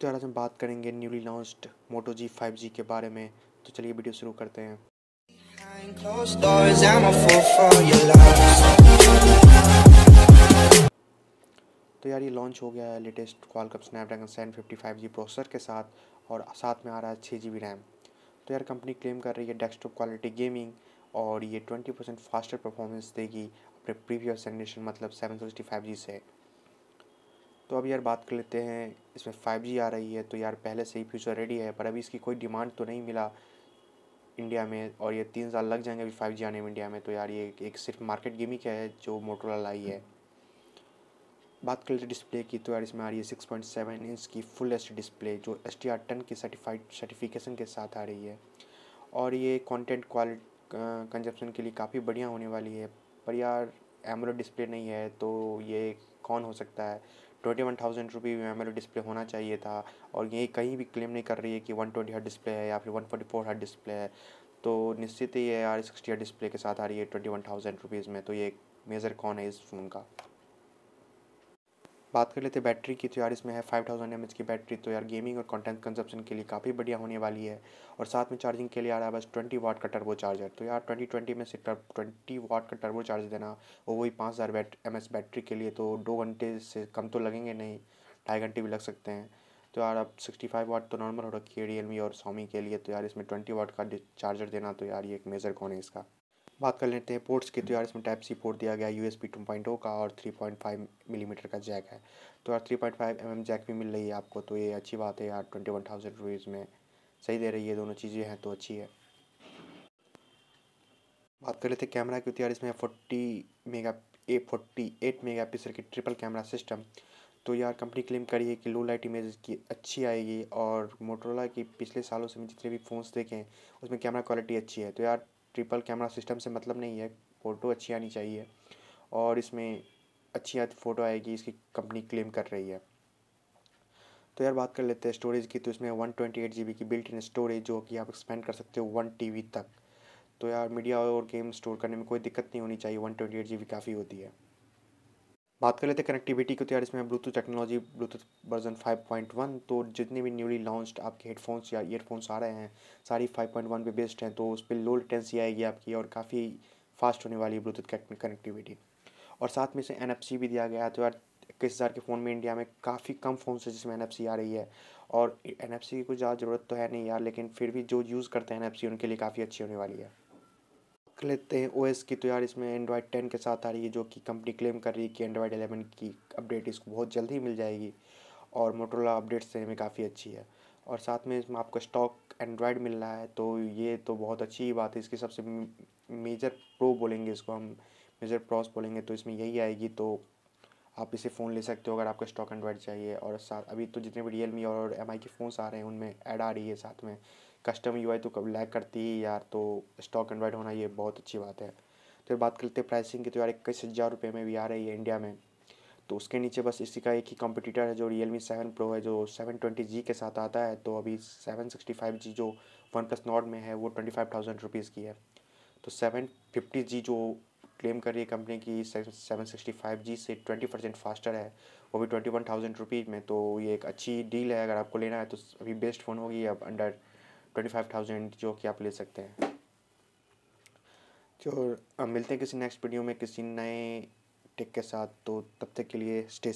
तो आज हम बात करेंगे newly launched Moto G five G के बारे में तो चलिए वीडियो शुरू करते हैं तो यार ये लॉन्च हो गया है latest Qualcomm Snapdragon seven fifty five G processor के साथ और साथ में आ रहा है छः जी बी रैम तो यार कंपनी क्लेम कर रही है डेस्कटॉप क्वालिटी गेमिंग और ये ट्वेंटी परसेंट फास्टर परफॉर्मेंस देगी अपने प्रीवियस जनरेशन मतलब सेवन सिक्सटी फाइव जी से तो अब यार बात कर लेते हैं इसमें फाइव आ रही है तो यार पहले से ही फ्यूचर रेडी है पर अभी इसकी कोई डिमांड तो नहीं मिला इंडिया में और ये तीन साल लग जाएंगे अभी फाइव आने में इंडिया में तो यार ये एक सिर्फ मार्केट गेमिंग है जो मोटरोला लाई है बात कर लेते डिस्प्ले की तो यार इसमें आ रही है सिक्स पॉइंट सेवन इंच की फुल एच डिस्प्ले जो एस टी आर टन की सर्टिफाइड सर्टिफिकेशन के साथ आ रही है और ये कंटेंट क्वालिटी कंजप्शन के लिए काफ़ी बढ़िया होने वाली है पर यार एमरोड डिस्प्ले नहीं है तो ये कौन हो सकता है twenty one thousand rupee memory display होना चाहिए था और ये कहीं भी क्लेम नहीं कर रही है कि वन ट्वेंटी हर्ट डिस्प्ले है या फिर one forty four hertz display है तो निश्चित ही ये आर सिक्सटी हर्ट डिस्प्ले के साथ आ रही है ट्वेंटी वन थाउजेंड रुपीज़ में तो ये मेज़र कौन है इस फ़ोन का बात कर लेते हैं बैटरी की तो यार इसमें है फाइव थाउजेंड एम की बैटरी तो यार गेमिंग और कंटेंट कंजप्शन के लिए काफ़ी बढ़िया होने वाली है और साथ में चार्जिंग के लिए आ रहा है बस ट्वेंटी वाट का टर्बो चार्जर तो यार ट्वेंटी ट्वेंटी में से ट्वेंटी वाट का टर्बो चार्ज देना और वही पाँच हज़ार बैट एम बैटरी के लिए तो दो घंटे से कम तो लगेंगे नहीं ढाई घंटे भी लग सकते हैं तो यार अब सिक्सटी फाइव वाट तो नॉर्मल हो रखी है रियलमी और सोमी के लिए तो यार इसमें ट्वेंटी वाट का चार्जर देना तो यार ये एक मेजर कौन है इसका बात कर लेते हैं पोर्ट्स की तो यार इसमें टाइप सी पोर्ट दिया गया है U S two point O का और थ्री पॉइंट फाइव मिलीमीटर का जैक है तो यार three point five M M jack भी मिल रही है आपको तो ये अच्छी बात है यार ट्वेंटी वन थाउजेंड रुपीज़ में सही दे रही है दोनों चीज़ें हैं तो अच्छी है बात कर लेते हैं कैमरा की तो यार इसमें forty mega a forty eight mega pixel की ट्रिपल कैमरा सिस्टम तो यार कंपनी क्लेम करी है कि लो लाइट इमेज की अच्छी आएगी और मोटरोला की पिछले सालों से मैं जितने भी फ़ोन्स देखे हैं उसमें कैमरा क्वालिटी अच्छी है तो यार ट्रिपल कैमरा सिस्टम से मतलब नहीं है फ़ोटो अच्छी आनी चाहिए और इसमें अच्छी फ़ोटो आएगी इसकी कंपनी क्लेम कर रही है तो यार बात कर लेते हैं स्टोरेज की तो इसमें one twenty eight G B की बिल्ट इन स्टोरेज जो कि आप एक्सपेंड कर सकते हो वन टी वी तक तो यार मीडिया और गेम स्टोर करने में कोई दिक्कत नहीं होनी चाहिए one twenty eight G B काफ़ी होती है बात कर लेते हैं कनेक्टिविटी की तो यार इसमें ब्लूटूथ टेक्नोलॉजी ब्लूटूथ वर्जन 5.1 तो जितने भी न्यूली लॉन्च्ड आपके हेडफोन्स या ईयरफोन्स आ रहे हैं सारी 5.1 पे बेस्ड हैं तो उस पर लो लेटेंसी आएगी आपकी और काफ़ी फास्ट होने वाली है ब्लूटूथ कनेक्टिविटी और साथ में इसे एन भी दिया गया है तो यार इक्कीस हज़ार के फ़ोन में इंडिया में काफ़ी कम फ़ोन है जिसमें एन आ रही है और एन की कुछ ज़्यादा ज़रूरत तो है नहीं यार लेकिन फिर भी जो यूज़ करते हैं एन उनके लिए काफ़ी अच्छी होने वाली है लेते हैं ओएस की तो यार इसमें एंड्रॉयड टेन के साथ आ रही है जो कि कंपनी क्लेम कर रही है कि एंड्रॉयड एलेवन की अपडेट इसको बहुत जल्दी मिल जाएगी और मोटोला अपडेट्स देने में काफ़ी अच्छी है और साथ में इसमें आपको स्टॉक एंड्रॉयड मिल रहा है तो ये तो बहुत अच्छी बात है इसकी सबसे मेजर प्रो बोलेंगे इसको हम मेजर प्रॉस बोलेंगे तो इसमें यही आएगी तो आप इसे फ़ोन ले सकते हो अगर आपको स्टॉक एंड्रॉयड चाहिए और साथ अभी तो जितने भी रियल मी और एम के फ़ोन्स आ रहे हैं उनमें ऐड आ रही है साथ में कस्टम यू तो कभी लैक करती है यार तो स्टॉक एंड्रॉइड होना ये बहुत अच्छी बात है तो फिर बात करते हैं प्राइसिंग की तो यार इक्कीस हज़ार रुपये में भी आ रही है इंडिया में तो उसके नीचे बस इसी का एक ही कंपटीटर है जो रियल मी सेवन प्रो है जो सेवन ट्वेंटी जी के साथ आता है तो अभी सेवन सिक्सटी फाइव जी जो वन प्लस नॉट में है वो ट्वेंटी फाइव थाउजेंड रुपीज़ की है तो सेवन फिफ्टी जी जो क्लेम कर रही है कंपनी की सेवन सिक्सटी फाइव जी से ट्वेंटी परसेंट फास्टर है वो भी ट्वेंटी वन थाउजेंड रुपीज़ में तो ये एक अच्छी डील है अगर आपको लेना है तो अभी बेस्ट फ़ोन होगी अब अंडर ट्वेंटी फाइव थाउजेंड जो कि आप ले सकते हैं जो तो, मिलते हैं किसी नेक्स्ट वीडियो में किसी नए टिक के साथ तो तब तक के लिए स्टे